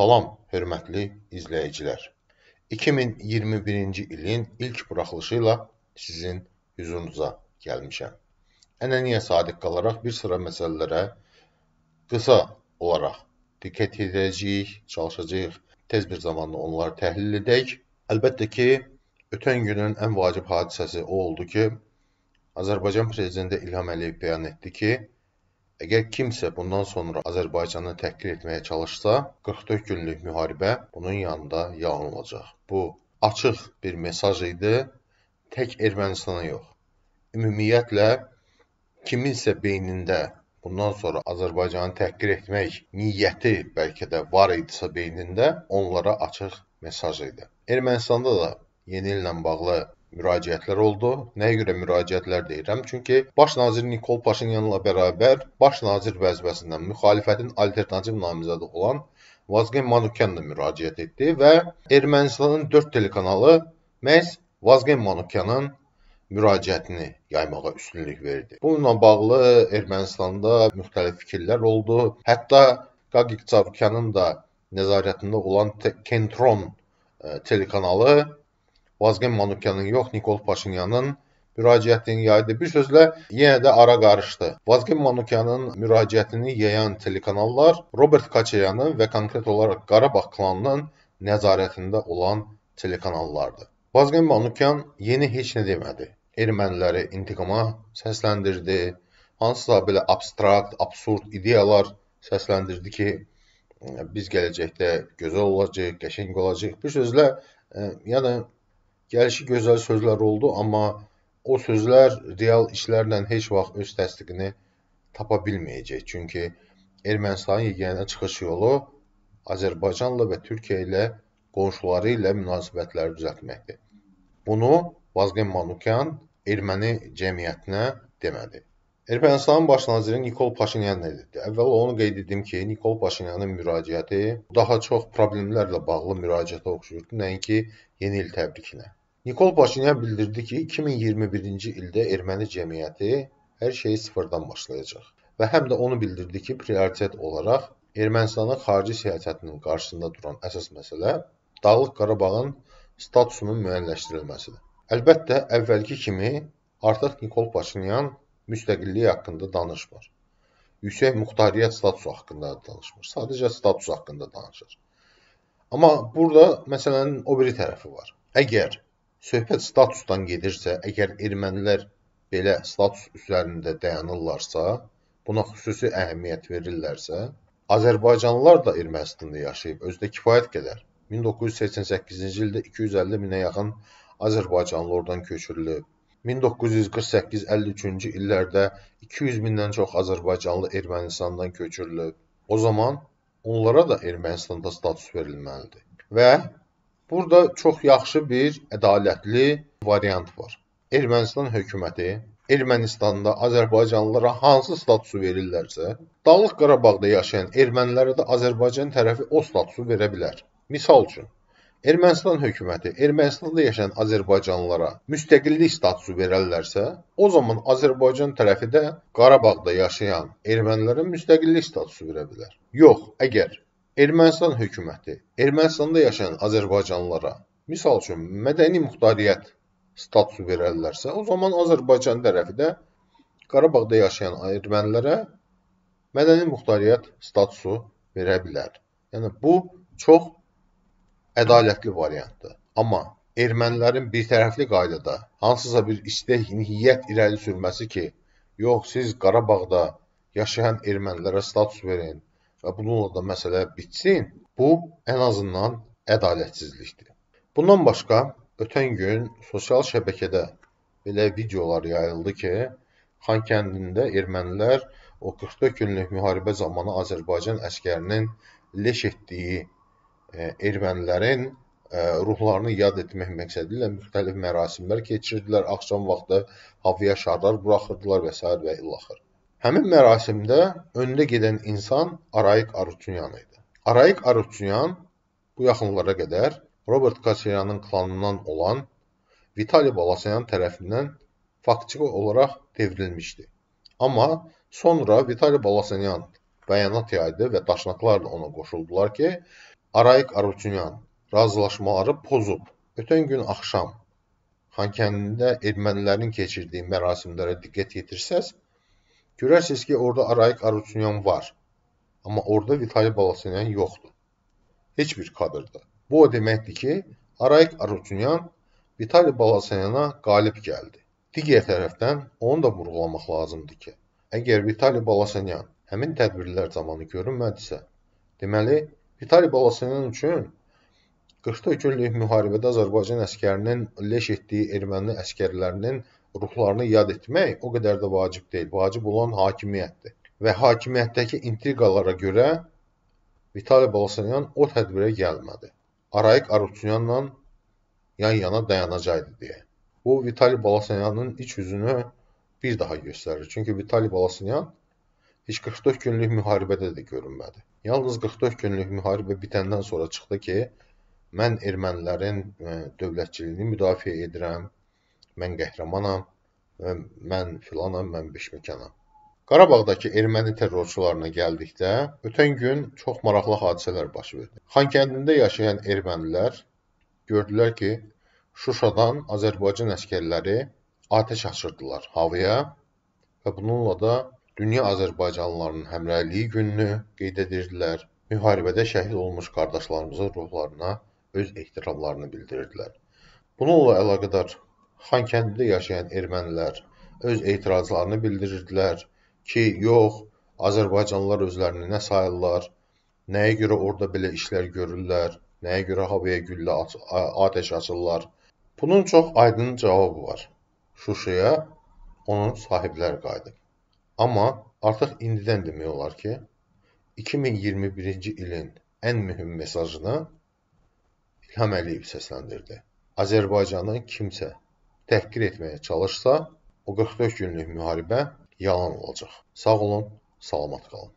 Salam, hörmətli izləyicilər. 2021-ci ilin ilk buraxılışı ilə sizin hüzurunuza gəlmişəm. Ənəniyə sadiq qalaraq bir sıra məsələlərə qısa olaraq diqqət edəcəyik, çalışacağıq. Tez bir zamanda onları təhlil edək. Əlbəttə ki, ötən günün ən vacib hadisəsi o oldu ki, Azərbaycan prezidenti İlham Əliyev bəyan etdi ki, Əgər kimsə bundan sonra Azərbaycanı təhqir etməyə çalışsa, 44 günlük müharibə bunun yanında yalan olacaq. Bu açıq bir mesaj idi. Tək Ermənistana yox. Ümumiyyətlə kiminsə beynində bundan sonra Azərbaycanı təhqir etmək niyyəti bəlkə də var idisə beynində, onlara açıq mesaj idi. Ermənistanda da yeni illə bağlı müraciətlər oldu. Nəyə görə müraciətlər deyirəm? Çünki baş nazir Nikol Paşinyanla bərabər baş nazir vəzifəsindən müxalifətin alternativ namizədi olan Vazgen Manukyan da müraciət etdi və Ermənistanın 4 telekanalı məhz Vazgen Manukyanın müraciətini yaymağa üstünlük verdi. Bununla bağlı Ermənistanda müxtəlif fikirlər oldu. Hətta Qagiq Tsarukyanın da nəzarətində olan Kentron e, telekanalı Vazgen Manukyanın yox, Nikol Paşinyanın müraciətini yaydı. Bir sözlə yenə də ara qarışdı. Vazgen Manukyanın müraciətini yayan telekanallar Robert Kaçayanın və konkret olaraq Qarabağ klanının nəzarətində olan telekanallardır. Vazgen Manukyan yeni heç nə demədi. Erməniləri intiqama səsləndirdi. Hansısa belə abstrakt, absurd ideyalar səsləndirdi ki, biz gələcəkdə gözəl olacağıq, qəşəng olacağıq. Bir sözlə, e, yəni Gəlişi gözəl sözlər oldu, amma o sözlər real işlərlə heç vaxt öz təsdiqini tapa bilməyəcək. Çünki Ermənistanın yeganə çıxış yolu Azərbaycanla və Türkiyə ilə qonşuları ilə münasibətləri düzəltməkdir. Bunu Vazgen Manukyan erməni cəmiyyətinə demədi. Ermənistanın baş naziri Nikol Paşinyan dedi. Əvvəl onu qeyd etdim ki, Nikol Paşinyanın müraciəti daha çox problemlərlə bağlı müraciətə oxşayırdı, nəinki yeni il təbrikinə. Nikol Paşinyan bildirdi ki, 2021-ci ildə erməni cəmiyyəti hər şeyi sıfırdan başlayacaq və həm də onu bildirdi ki, prioritet olaraq Ermənistanın xarici siyasətinin qarşısında duran əsas məsələ Dağlıq Qarabağın statusunun müəyyənləşdirilməsidir. Əlbəttə, əvvəlki kimi artıq Nikol Paşinyan müstəqillik haqqında danışmır. Yüksək muxtariyyət statusu haqqında danışmır. Sadəcə status haqqında danışır. Amma burada məsələnin o biri tərəfi var. Əgər Söhbət statusdan gedirsə, əgər ermənilər belə status üzərində dayanırlarsa, buna xüsusi əhəmiyyət verirlərsə, Azərbaycanlılar da Ermənistanda yaşayıb, özdə kifayət qədər. 1988-ci ildə 250 minə yaxın Azərbaycanlı oradan köçürülüb. 1948-53-cü illərdə 200 mindən çox Azərbaycanlı Ermənistandan köçürülüb. O zaman onlara da Ermənistanda status verilməlidir. Və Burada çox yaxşı bir ədalətli variant var. Ermənistan hökuməti Ermənistanda Azərbaycanlılara hansı statusu verirlərsə, Dağlıq Qarabağda yaşayan ermənilərə də Azərbaycan tərəfi o statusu verə bilər. Misal üçün, Ermənistan hökuməti Ermənistanda yaşayan Azərbaycanlılara müstəqillik statusu verərlərsə, o zaman Azərbaycan tərəfi də Qarabağda yaşayan ermənilərə müstəqillik statusu verə bilər. Yox, əgər Ermənistan hökuməti Ermənistanda yaşayan azərbaycanlılara, misal üçün, mədəni muxtariyyət statusu verərlərsə, o zaman Azərbaycan tərəfi də Qarabağda yaşayan ermənilərə mədəni muxtariyyət statusu verə bilər. Yəni bu çox ədalətli variantdır. Amma ermənilərin birtərəfli qaydada hansısa bir istək niyyət irəli sürməsi ki, yox siz Qarabağda yaşayan ermənilərə status verin, və bununla da məsələ bitsin, bu ən azından ədalətsizlikdir. Bundan başqa, ötən gün sosial şəbəkədə belə videolar yayıldı ki, Xankəndində ermənilər o 44 günlük müharibə zamanı Azərbaycan əskərinin leş etdiyi e, ermənilərin e, ruhlarını yad etmək məqsədi ilə müxtəlif mərasimlər keçirdilər. Axşam vaxtı havaya şarlar buraxırdılar və s. və ilaxır. Həmin mərasimdə öndə gedən insan Arayik Arutyunyan idi. Arayik Arutyunyan bu yaxınlara qədər Robert Kaçeryanın klanından olan Vitali Balasyan tərəfindən faktiki olaraq devrilmişdi. Amma sonra Vitali Balasyan bəyanat yaydı və daşnaqlar da ona qoşuldular ki, Arayik Arutyunyan razılaşmaları pozub. Ötən gün axşam Xankəndində ermənilərin keçirdiyi mərasimlərə diqqət yetirsəz, Görərsiniz ki, orada Arayik Arutunyan var. Amma orada Vitali Balasinyan yoxdur. Heç bir kadrda. Bu o deməkdir ki, Arayik Arutunyan Vitali Balasinyana qalib gəldi. Digər tərəfdən onu da vurğulamaq lazımdır ki, əgər Vitali Balasinyan həmin tədbirlər zamanı görünmədisə, deməli Vitali Balasinyan üçün 44 günlük müharibədə Azərbaycan əskərinin leş etdiyi erməni əskərlərinin ruhlarını yad etmək o qədər də vacib deyil. Vacib olan hakimiyyətdir. Və hakimiyyətdəki intriqalara görə Vitali Balsanyan o tədbirə gəlmədi. Arayik Arutsunyanla yan-yana dayanacaqdı deyə. Bu Vitali Balasanyanın iç yüzünü bir daha göstərir. Çünki Vitali Balasanyan heç 44 günlük müharibədə də görünmədi. Yalnız 44 günlük müharibə bitəndən sonra çıxdı ki, mən ermənilərin e, dövlətçiliyini müdafiə edirəm, mən qəhrəmanam, mən, mən filanam, mən beşməkanam. Qarabağdakı erməni terrorçularına gəldikdə, ötən gün çox maraqlı hadisələr baş verdi. Xankəndində yaşayan ermənilər gördülər ki, Şuşadan Azərbaycan əskərləri atəş açırdılar havaya və bununla da dünya Azərbaycanlılarının həmrəyliyi gününü qeyd edirdilər. Müharibədə şəhid olmuş qardaşlarımızın ruhlarına öz ehtiramlarını bildirdilər. Bununla əlaqədar Xankəndidə yaşayan ermənilər öz etirazlarını bildirirdilər ki, yox, azərbaycanlılar özlərini nə sayırlar, nəyə görə orada belə işlər görürlər, nəyə görə havaya güllə atəş açırlar. Bunun çox aydın cavabı var. Şuşaya onun sahibləri qayıdıb. Amma artıq indidən demək olar ki, 2021-ci ilin ən mühüm mesajını İlham Əliyev səsləndirdi. Azərbaycanı kimsə təhqir etməyə çalışsa, o 44 günlük müharibə yalan olacaq. Sağ olun, salamat qalın.